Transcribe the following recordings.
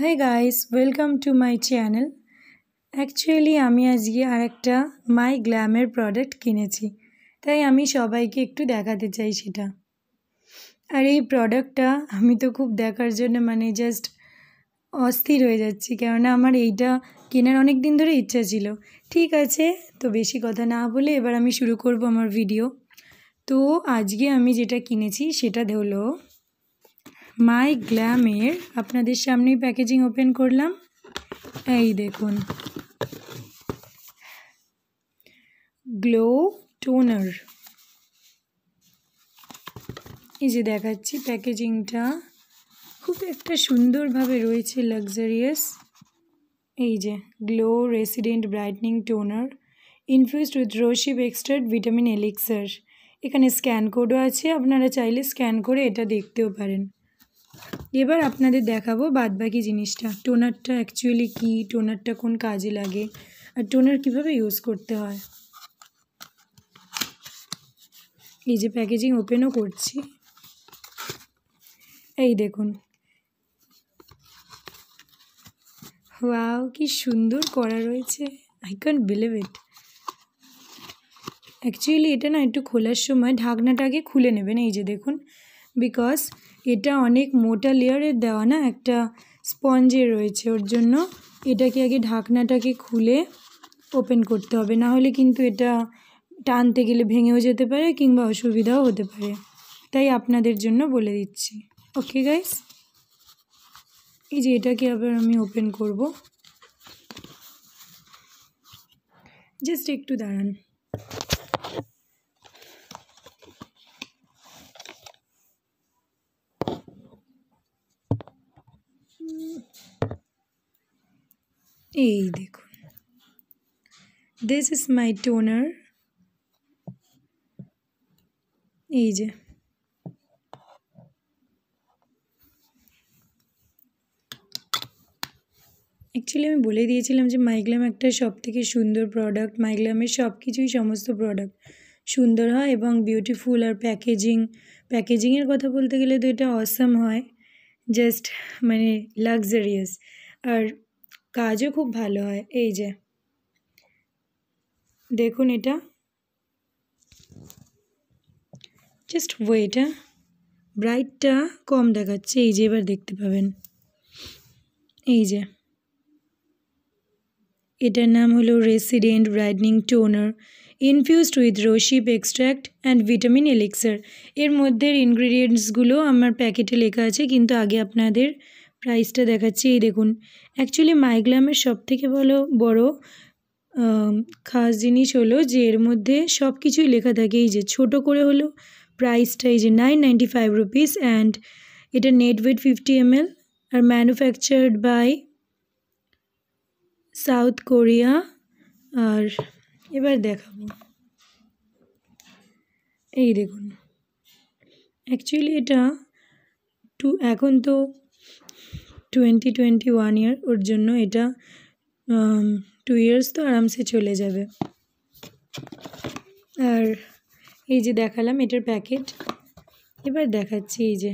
high guys welcome to my channel actually আমি আজকে আর একটা মাই গ্ল্যামের প্রোডাক্ট কিনেছি তাই আমি সবাইকে একটু দেখাতে চাই সেটা আর এই প্রোডাক্টটা আমি তো খুব দেখার জন্য মানে জাস্ট অস্থির হয়ে যাচ্ছি কেননা আমার এইটা কেনার অনেক দিন ধরে ইচ্ছা ছিল ঠিক আছে তো বেশি কথা না বলে এবার আমি শুরু করব আমার ভিডিও তো আজকে আমি যেটা কিনেছি সেটা হলো মাই গ্ল্যামের আপনাদের সামনেই প্যাকেজিং ওপেন করলাম এই দেখুন গ্লো টোনার এই যে দেখাচ্ছি প্যাকেজিংটা খুব একটা সুন্দরভাবে রয়েছে লাক্সারিয়াস এই যে glow resident brightening toner infused with rosehip extract vitamin elixir এখানে স্ক্যান কোডও আছে আপনারা চাইলে স্ক্যান করে এটা দেখতেও পারেন এবার আপনাদের দেখাবো বাদবাকি জিনিসটা টোনারটা অ্যাকচুয়ালি কি টোনারটা কোন কাজে লাগে আর টোনার কিভাবে ইউজ করতে হয় এই যে প্যাকেজিং ওপেনও করছি এই দেখুন ওয়াও কি সুন্দর করা রয়েছে I can believe it actually এটা না একটু খোলার সময় ঢাকনাটাকে খুলে নেবেন এই যে দেখুন বিকজ এটা অনেক মোটা লেয়ারের দেওয়া না একটা স্পঞ্জে রয়েছে ওর জন্য এটাকে আগে ঢাকনাটাকে খুলে ওপেন করতে হবে না হলে কিন্তু এটা টানতে গেলে ভেঙেও যেতে পারে কিংবা অসুবিধাও হতে পারে তাই আপনাদের জন্য বলে দিচ্ছি ওকে গাইস এই যে এটাকে আবার আমি ওপেন করব জাস্ট একটু দাঁড়ান এই দেখুন দিস ইজ মাই টোনার এই যে অ্যাকচুয়ালি আমি বলে দিয়েছিলাম যে মাইগ্লাম একটা সব থেকে সুন্দর প্রোডাক্ট মাইগ্লামের সব কিছুই সমস্ত প্রোডাক্ট সুন্দর হয় এবং বিউটিফুল আর প্যাকেজিং প্যাকেজিংয়ের কথা বলতে গেলে তো এটা অসাম হয় জাস্ট মানে লাক্সারিয়াস আর কাজও খুব ভালো হয় এই যে দেখুন এটা জাস্ট ওয়েটা ব্রাইটটা কম দেখাচ্ছে এই যে এবার দেখতে পাবেন এই যে এটার নাম হলো resident brightening toner infused with rosehip extract and vitamin elixir এর মধ্যে ইনগ্রিডিয়েন্টসগুলো আমার প্যাকেটে লেখা আছে কিন্তু আগে আপনাদের প্রাইসটা দেখাচ্ছি এই দেখুন অ্যাকচুয়ালি মাইগ্লামের সবথেকে ভালো বড় খাস জিনিস হলো যে এর মধ্যে সব কিছুই লেখা থাকে এই যে ছোট করে হলো প্রাইসটা এই যে nine ninety five rupees and এটা নেট ওয়েট ফিফটি এল আর ম্যানুফ্যাকচার্ড বাই সাউথ কোরিয়া আর এবার দেখাবো এই দেখুন অ্যাকচুয়ালি এটা টু এখন তো টোয়েন্টি টোয়েন্টি ওয়ান ইয়ার ওর জন্য এটা টু ইয়ার্স তো আরামসে চলে যাবে আর এই যে দেখালাম এটার প্যাকেট এবার দেখাচ্ছি এই যে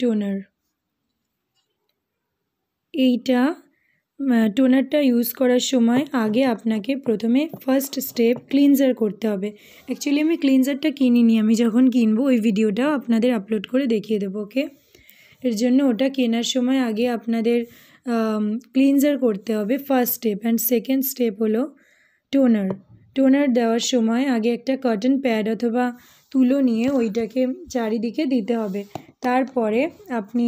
টোনার এইটা টোনারটা ইউজ করার সময় আগে আপনাকে প্রথমে ফার্স্ট স্টেপ ক্লিনজার করতে হবে অ্যাকচুয়ালি আমি ক্লিনজারটা কিনিনি আমি যখন কিনবো ওই ভিডিওটাও আপনাদের আপলোড করে দেখিয়ে দেবো ওকে এর জন্য ওটা কেনার সময় আগে আপনাদের ক্লিনজার করতে হবে first step and second step হলো টোনার টোনার দেওয়ার সময় আগে একটা কটন প্যাড অথবা তুলো নিয়ে ওইটাকে চারিদিকে দিতে হবে তারপরে আপনি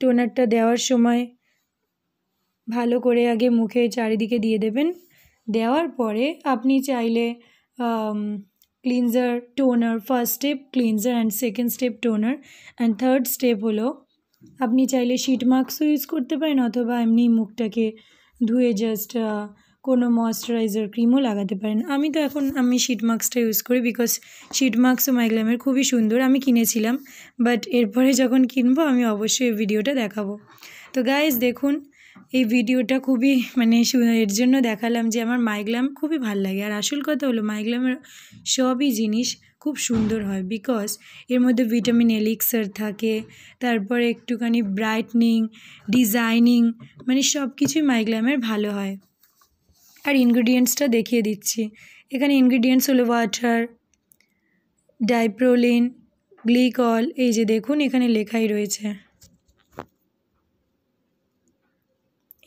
টোনারটা দেওয়ার সময় ভালো করে আগে মুখে চারিদিকে দিয়ে দেবেন দেওয়ার পরে আপনি চাইলে cleanser toner first step cleanser and second step toner and third step হলো আপনি চাইলে শিট মাস্কও ইউজ করতে পারেন অথবা এমনি মুখটাকে ধুয়ে জাস্ট কোনো ময়শ্চারাইজার ক্রিমও লাগাতে পারেন আমি তো এখন আমি শিট মাস্কটা ইউজ করি বিকজ শিট মাস্কও মাইগ্রামের খুবই সুন্দর আমি কিনেছিলাম বাট এরপরে যখন কিনবো আমি অবশ্যই ভিডিওটা দেখাবো তো গাইজ দেখুন এই ভিডিওটা খুবই মানে এর জন্য দেখালাম যে আমার মাইগ্লাম খুবই ভাল লাগে আর আসল কথা হলো মাইগ্লামের সবই জিনিস খুব সুন্দর হয় বিকজ এর মধ্যে ভিটামিন এলিক্সার থাকে তারপরে একটুখানি ব্রাইটনিং ডিজাইনিং মানে সব কিছুই মাইগ্লামের ভালো হয় আর ইনগ্রিডিয়েন্টসটা দেখিয়ে দিচ্ছি এখানে ইনগ্রিডিয়েন্টস হলো ওয়াটার ডাইপ্রোলিন গ্লিকল এই যে দেখুন এখানে লেখাই রয়েছে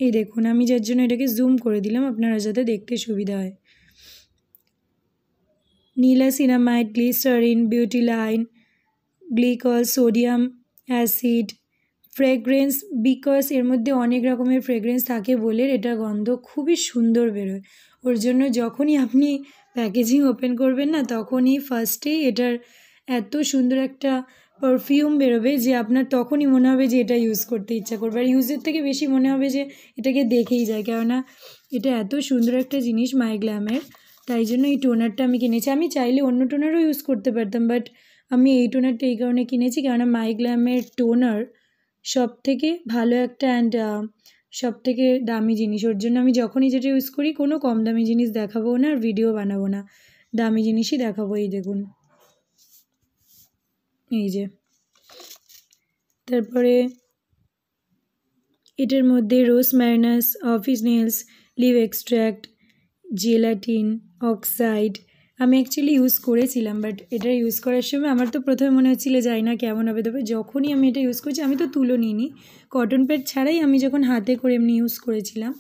এই দেখুন আমি যার জন্য এটাকে জুম করে দিলাম আপনারা যাতে দেখতে সুবিধা হয় niacinamide glycerin butylene glycol sodium acid fragrance because এর মধ্যে অনেক রকমের ফ্রেগরেন্স থাকে বলে এটা গন্ধ খুবই সুন্দর বেরোয় ওর জন্য যখনই আপনি প্যাকেজিং ওপেন করবেন না তখনই ফার্স্টেই এটার এত সুন্দর একটা পারফিউম বেরোবে যে আপনার তখনই মনে হবে যে এটা ইউজ করতে ইচ্ছা করবে আর ইউজের থেকে বেশি মনে হবে যে এটাকে দেখেই যায় কেননা এটা এত সুন্দর একটা জিনিস মাইগ্ল্যামের তাই জন্য এই টোনারটা আমি কিনেছি আমি চাইলে অন্য টোনারও ইউজ করতে পারতাম বাট আমি এই টোনারটা এই কারণে কিনেছি কেননা মাইগ্ল্যামের টোনার সব থেকে ভালো একটা অ্যান্ড সব থেকে দামি জিনিস ওর জন্য আমি যখনই যেটা ইউজ করি কোনো কম দামি জিনিস দেখাবো না আর ভিডিও বানাবো না দামি জিনিসই দেখাবো এই দেখুন এই যে তারপরে এটার মধ্যে rosmarinus officinalis leaf extract gelatin oxide আমি অ্যাকচুয়ালি ইউজ করেছিলাম বাট এটা ইউজ করার সময় আমার তো প্রথমে মনে হচ্ছিলো যাই না কেমন হবে তবে যখনই আমি এটা ইউজ করছি আমি তো তুলো নিইনি কটন প্যাড ছাড়াই আমি যখন হাতে করে এমনি ইউজ করেছিলাম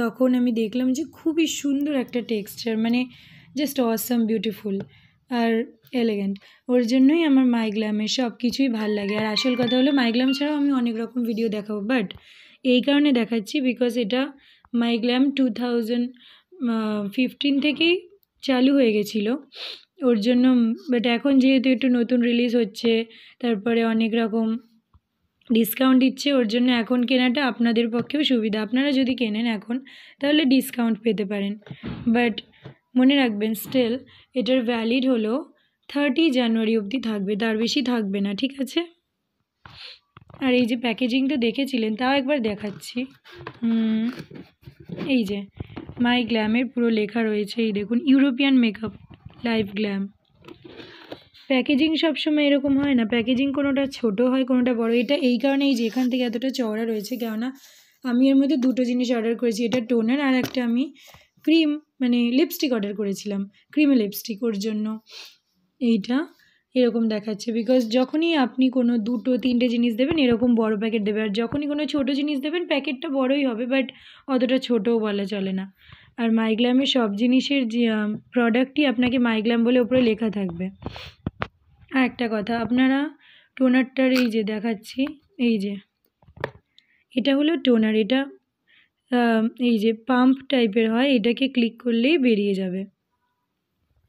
তখন আমি দেখলাম যে খুবই সুন্দর একটা টেক্সচার মানে জাস্ট অসাম বিউটিফুল আর এলিগেন্ট ওর জন্যই আমার মাইগ্লামের সব কিছুই ভাল লাগে আর আসল কথা হলো মাইগ্লাম ছাড়াও আমি অনেক রকম ভিডিও দেখাবো বাট এই কারণে দেখাচ্ছি বিকজ এটা মাইগ্লাম টু থাউজেন্ড ফিফটিন থেকেই চালু হয়ে গেছিলো ওর জন্য বাট এখন যেহেতু একটু নতুন রিলিজ হচ্ছে তারপরে অনেক রকম ডিসকাউন্ট দিচ্ছে ওর জন্য এখন কেনাটা আপনাদের পক্ষেও সুবিধা আপনারা যদি কেনেন এখন তাহলে ডিসকাউন্ট পেতে পারেন বাট মনে রাখবেন স্টিল এটার ভ্যালিড হলো থার্টি জানুয়ারি অবধি থাকবে তার বেশি থাকবে না ঠিক আছে আর এই যে প্যাকেজিংটা দেখেছিলেন তাও একবার দেখাচ্ছি এই যে মাই গ্ল্যামের পুরো লেখা রয়েছে এই দেখুন European makeup live glam packaging সবসময় এরকম হয় না প্যাকেজিং কোনোটা ছোট হয় কোনোটা বড় এটা এই কারণে এই যে এখান থেকে এতটা চওড়া রয়েছে কেননা আমি এর মধ্যে দুটো জিনিস অর্ডার করেছি এটা টোনার আর একটা আমি ক্রিম মানে লিপস্টিক অর্ডার করেছিলাম ক্রিমি লিপস্টিক ওর জন্য এইটা এরকম দেখাচ্ছে বিকজ যখনই আপনি কোনো দুটো তিনটে জিনিস দেবেন এরকম বড় প্যাকেট দেবে আর যখনই কোনো ছোটো জিনিস দেবেন প্যাকেটটা বড়ই হবে বাট অতটা ছোটও বলা চলে না আর মাইগ্লামের সব জিনিসের প্রোডাক্টই আপনাকে মাইগ্লাম বলে ওপরে লেখা থাকবে আর একটা কথা আপনারা টোনারটার এই যে দেখাচ্ছি এই যে এটা হলো টোনার এটা এই যে পাম্প টাইপের হয় এটাকে ক্লিক করলেই বেরিয়ে যাবে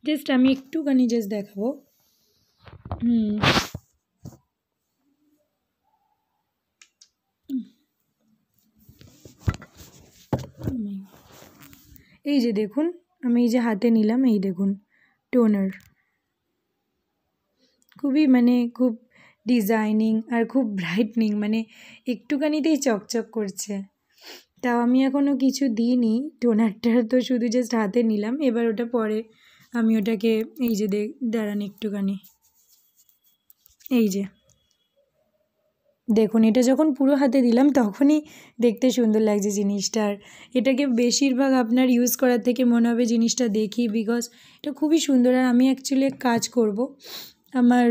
জাস্ট আমি একটুখানি জাস্ট দেখাবো হুম এই যে দেখুন আমি এই যে হাতে নিলাম এই দেখুন টোনার খুবই মানে খুব ডিজাইনিং আর খুব ব্রাইটনিং মানে একটুখানিতেই চকচক করছে তাও আমি এখনও কিছু দিইনি টোনারটা তো শুধু জাস্ট হাতে নিলাম এবার ওটা পরে আমি ওটাকে এই যে দেখ দাঁড়ান একটুখানি এই যে দেখুন এটা যখন পুরো হাতে দিলাম তখনই দেখতে সুন্দর লাগছে জিনিসটা আর এটাকে বেশিরভাগ আপনার ইউজ করার থেকে মনে হবে জিনিসটা দেখি বিকজ এটা খুবই সুন্দর আর আমি অ্যাকচুয়ালি কাজ করব আমার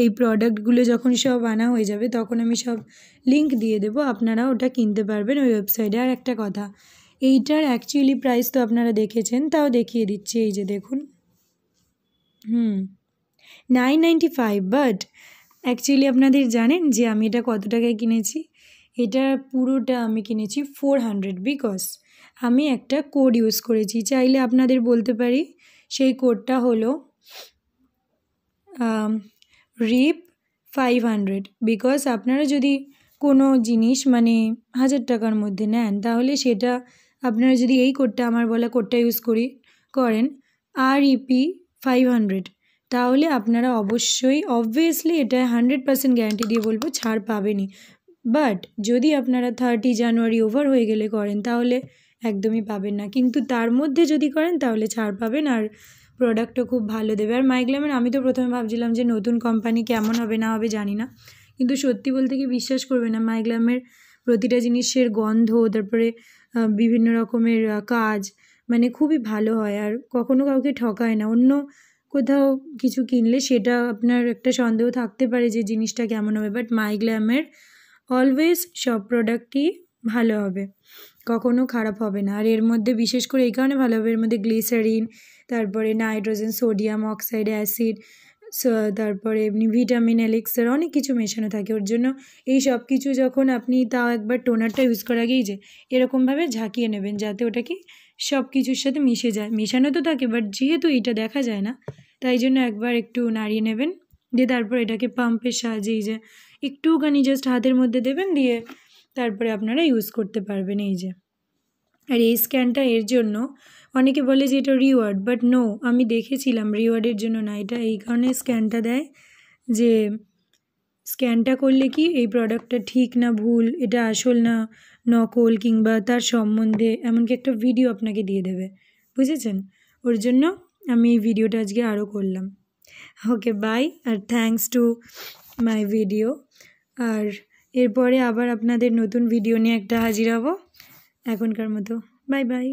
এই প্রোডাক্টগুলো যখন সব আনা হয়ে যাবে তখন আমি সব লিংক দিয়ে দেব আপনারা ওটা কিনতে পারবেন ওই ওয়েবসাইটে আর একটা কথা এইটার অ্যাকচুয়ালি প্রাইস তো আপনারা দেখেছেন তাও দেখিয়ে দিচ্ছি এই যে দেখুন hmm nine ninety five but actually আপনাদের জানেন যে আমি এটা কত টাকায় কিনেছি এটা পুরোটা আমি কিনেছি ফোর হান্ড্রেড বিকজ আমি একটা কোড ইউজ করেছি চাইলে আপনাদের বলতে পারি সেই কোডটা হলো রিপ ফাইভ হান্ড্রেড বিকজ আপনারা যদি কোনো জিনিস মানে হাজার টাকার মধ্যে নেন তাহলে সেটা আপনারা যদি এই কোডটা আমার বলা কোডটা ইউজ করি করেন আর ইপি e ফাইভ হান্ড্রেড তাহলে আপনারা অবশ্যই অবভিয়াসলি এটা হান্ড্রেড পার্সেন্ট গ্যারান্টি দিয়ে বলবো ছাড় পাবেনই বাট যদি আপনারা থার্টি জানুয়ারি ওভার হয়ে গেলে করেন তাহলে একদমই পাবেন না কিন্তু তার মধ্যে যদি করেন তাহলে ছাড় পাবেন আর প্রোডাক্টও খুব ভালো দেবে আর মাইগ্লামের আমি তো প্রথমে ভাবছিলাম যে নতুন কোম্পানি কেমন হবে না হবে জানি না কিন্তু সত্যি বলতে কি বিশ্বাস করবে না মাইগ্লামের প্রতিটা জিনিসের গন্ধ তারপরে বিভিন্ন রকমের কাজ মানে খুবই ভালো হয় আর কখনো কাউকে ঠকায় না অন্য কোথাও কিছু কিনলে সেটা আপনার একটা সন্দেহ থাকতে পারে যে জিনিসটা কেমন হবে বাট মাইগ্লামের অলওয়েজ সব প্রোডাক্টই ভালো হবে কখনো খারাপ হবে না আর এর মধ্যে বিশেষ করে এই কারণে ভালো হবে এর মধ্যে গ্লিসারিন তারপরে নাইট্রোজেন সোডিয়াম অক্সাইড অ্যাসিড তারপরে এমনি ভিটামিন এলিক্সার অনেক কিছু মেশানো থাকে ওর জন্য এই সব কিছু যখন আপনি তাও একবার টোনারটা ইউজ করা আগেই যে এরকমভাবে ঝাঁকিয়ে নেবেন যাতে ওটাকে সব কিছুর সাথে মিশে যায় মেশানো তো থাকে বাট যেহেতু এটা দেখা যায় না তাই জন্য একবার একটু নাড়িয়ে নেবেন দিয়ে তারপর এটাকে পাম্পের সাহায্যে এই যে একটুখানি জাস্ট হাতের মধ্যে দেবেন দিয়ে তারপরে আপনারা ইউজ করতে পারবেন এই যে আর এই স্ক্যানটা এর জন্য অনেকে বলে যে এটা রিওয়ার্ড বাট নো আমি দেখেছিলাম রিওয়ার্ডের জন্য না এটা এই কারণে স্ক্যানটা দেয় যে স্ক্যানটা করলে কি এই প্রোডাক্টটা ঠিক না ভুল এটা আসল না নকল কিংবা তার সম্বন্ধে এমনকি একটা ভিডিও আপনাকে দিয়ে দেবে বুঝেছেন ওর জন্য আমি এই ভিডিওটা আজকে আরও করলাম ওকে বাই আর থ্যাংকস টু মাই ভিডিও আর এরপরে আবার আপনাদের নতুন ভিডিও নিয়ে একটা হাজির হব এখনকার মতো বাই বাই